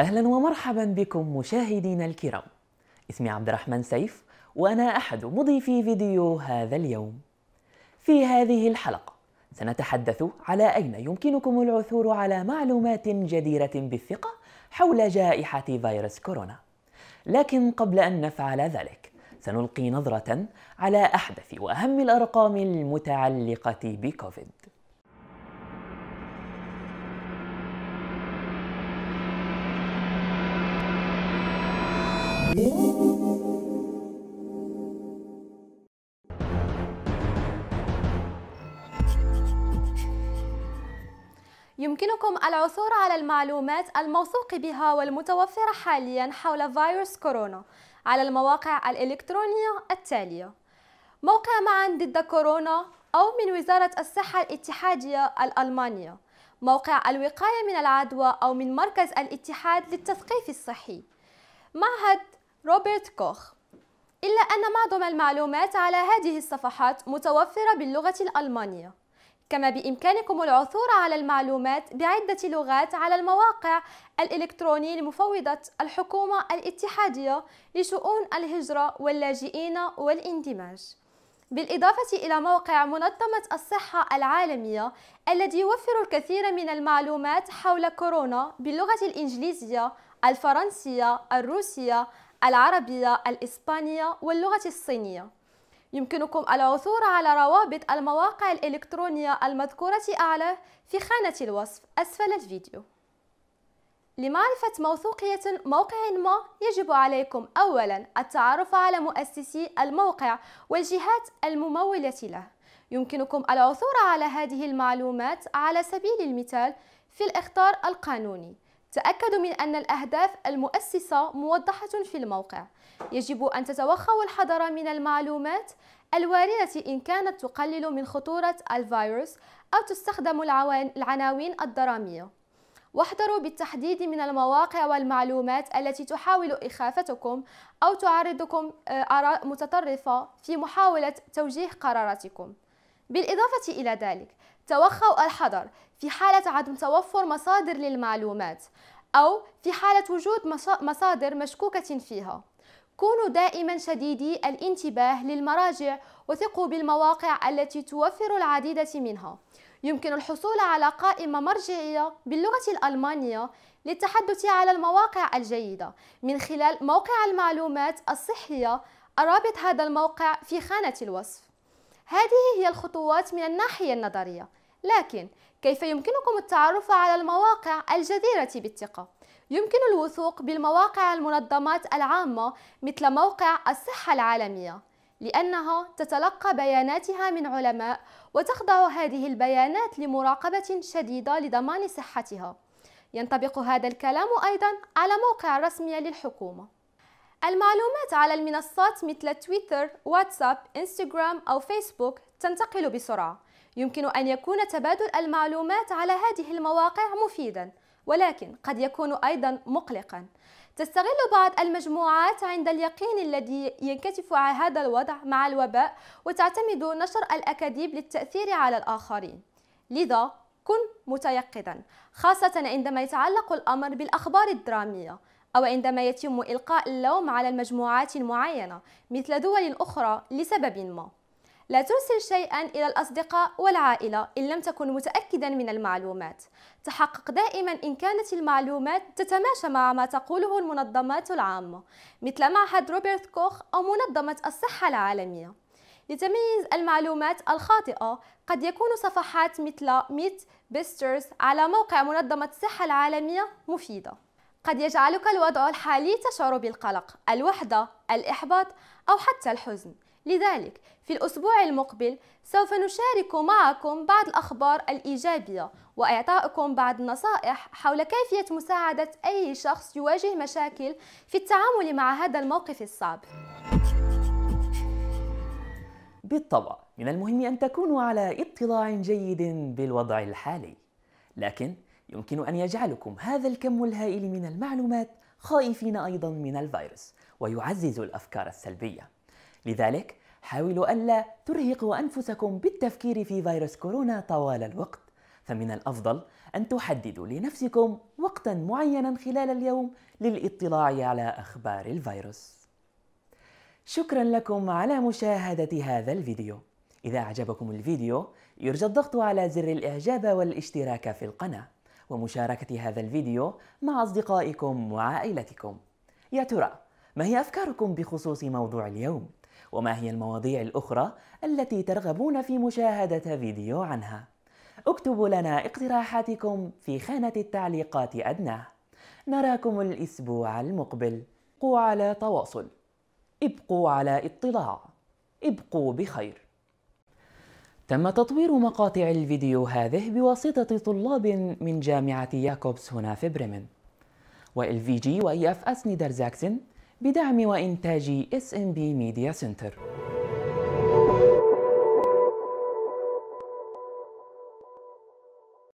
أهلا ومرحبا بكم مشاهدينا الكرام اسمي عبد الرحمن سيف وأنا أحد مضيفي فيديو هذا اليوم في هذه الحلقة سنتحدث على أين يمكنكم العثور على معلومات جديرة بالثقة حول جائحة فيروس كورونا لكن قبل أن نفعل ذلك سنلقي نظرة على أحدث وأهم الأرقام المتعلقة بكوفيد يمكنكم العثور على المعلومات الموثوق بها والمتوفرة حاليا حول فيروس كورونا على المواقع الإلكترونية التالية موقع معا ضد كورونا أو من وزارة الصحة الاتحادية الألمانية موقع الوقاية من العدوى أو من مركز الاتحاد للتثقيف الصحي معهد روبرت كوخ إلا أن معظم المعلومات على هذه الصفحات متوفرة باللغة الألمانية كما بإمكانكم العثور على المعلومات بعدة لغات على المواقع الإلكترونية لمفوضة الحكومة الاتحادية لشؤون الهجرة واللاجئين والاندماج بالإضافة إلى موقع منظمة الصحة العالمية الذي يوفر الكثير من المعلومات حول كورونا باللغة الإنجليزية، الفرنسية، الروسية، العربية، الإسبانية واللغة الصينية يمكنكم العثور على روابط المواقع الإلكترونية المذكورة أعلى في خانة الوصف أسفل الفيديو لمعرفة موثوقية موقع ما يجب عليكم أولا التعرف على مؤسسي الموقع والجهات الممولة له يمكنكم العثور على هذه المعلومات على سبيل المثال في الاختار القانوني تأكدوا من أن الأهداف المؤسسة موضحة في الموقع يجب أن تتوخوا الحذر من المعلومات الواردة إن كانت تقلل من خطورة الفيروس أو تستخدم العناوين الدرامية واحذروا بالتحديد من المواقع والمعلومات التي تحاول إخافتكم أو تعرضكم آه، آراء متطرفة في محاولة توجيه قراراتكم بالإضافة إلى ذلك توخوا الحذر في حالة عدم توفر مصادر للمعلومات أو في حالة وجود مصادر مشكوكة فيها كونوا دائما شديدي الانتباه للمراجع وثقوا بالمواقع التي توفر العديد منها يمكن الحصول على قائمة مرجعية باللغة الألمانية للتحدث على المواقع الجيدة من خلال موقع المعلومات الصحية الرابط هذا الموقع في خانة الوصف هذه هي الخطوات من الناحية النظرية لكن كيف يمكنكم التعرف على المواقع الجديرة بالثقة؟ يمكن الوثوق بالمواقع المنظمات العامة مثل موقع الصحة العالمية لأنها تتلقى بياناتها من علماء وتخضع هذه البيانات لمراقبة شديدة لضمان صحتها. ينطبق هذا الكلام أيضا على موقع رسمي للحكومة المعلومات على المنصات مثل تويتر، واتساب، إنستغرام أو فيسبوك تنتقل بسرعة يمكن أن يكون تبادل المعلومات على هذه المواقع مفيدا ولكن قد يكون أيضا مقلقا تستغل بعض المجموعات عند اليقين الذي ينكشف هذا الوضع مع الوباء وتعتمد نشر الأكاذيب للتأثير على الآخرين لذا كن متيقظا خاصة عندما يتعلق الأمر بالأخبار الدرامية أو عندما يتم إلقاء اللوم على المجموعات المعينة مثل دول أخرى لسبب ما لا ترسل شيئا إلى الأصدقاء والعائلة إن لم تكن متأكدا من المعلومات تحقق دائما إن كانت المعلومات تتماشى مع ما تقوله المنظمات العامة مثل معهد روبرت كوخ أو منظمة الصحة العالمية لتمييز المعلومات الخاطئة قد يكون صفحات مثل ميت بيسترز على موقع منظمة الصحة العالمية مفيدة قد يجعلك الوضع الحالي تشعر بالقلق الوحدة الإحباط أو حتى الحزن لذلك في الأسبوع المقبل سوف نشارك معكم بعض الأخبار الإيجابية وإعطائكم بعض النصائح حول كيفية مساعدة أي شخص يواجه مشاكل في التعامل مع هذا الموقف الصعب بالطبع من المهم أن تكونوا على اطلاع جيد بالوضع الحالي لكن يمكن أن يجعلكم هذا الكم الهائل من المعلومات خائفين أيضا من الفيروس ويعزز الأفكار السلبية لذلك حاولوا ألا ترهقوا أنفسكم بالتفكير في فيروس كورونا طوال الوقت فمن الأفضل أن تحددوا لنفسكم وقتا معينا خلال اليوم للاطلاع على أخبار الفيروس شكرا لكم على مشاهدة هذا الفيديو إذا أعجبكم الفيديو يرجى الضغط على زر الإعجاب والاشتراك في القناة ومشاركة هذا الفيديو مع أصدقائكم وعائلتكم يا ترى ما هي أفكاركم بخصوص موضوع اليوم؟ وما هي المواضيع الأخرى التي ترغبون في مشاهدة فيديو عنها؟ اكتبوا لنا اقتراحاتكم في خانة التعليقات أدناه نراكم الأسبوع المقبل ابقوا على تواصل ابقوا على اطلاع ابقوا بخير تم تطوير مقاطع الفيديو هذه بواسطة طلاب من جامعة ياكوبس هنا في بريمن في جي واي اف اس نيدرزاكسن بدعم وإنتاج اس ام بي ميديا سنتر